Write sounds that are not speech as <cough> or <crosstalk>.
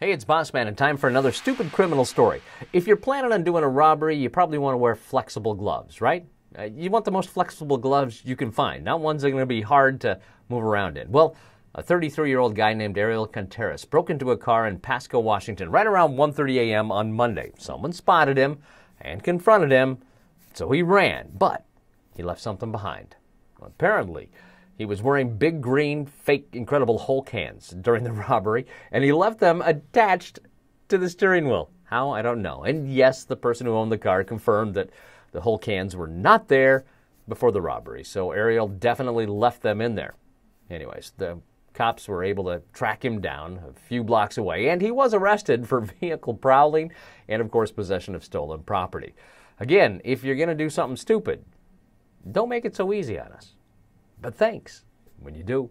Hey, it's Bossman, and time for another stupid criminal story. If you're planning on doing a robbery, you probably want to wear flexible gloves, right? Uh, you want the most flexible gloves you can find, not ones that are going to be hard to move around in. Well, a 33-year-old guy named Ariel Contreras broke into a car in Pasco, Washington, right around 1:30 a.m. on Monday. Someone spotted him and confronted him, so he ran, but he left something behind. apparently, he was wearing big green, fake Incredible Hulk hands during the <laughs> robbery, and he left them attached to the steering wheel. How? I don't know. And yes, the person who owned the car confirmed that the Hulk hands were not there before the robbery, so Ariel definitely left them in there. Anyways, the cops were able to track him down a few blocks away, and he was arrested for <laughs> vehicle prowling and, of course, possession of stolen property. Again, if you're going to do something stupid, don't make it so easy on us. But thanks when you do.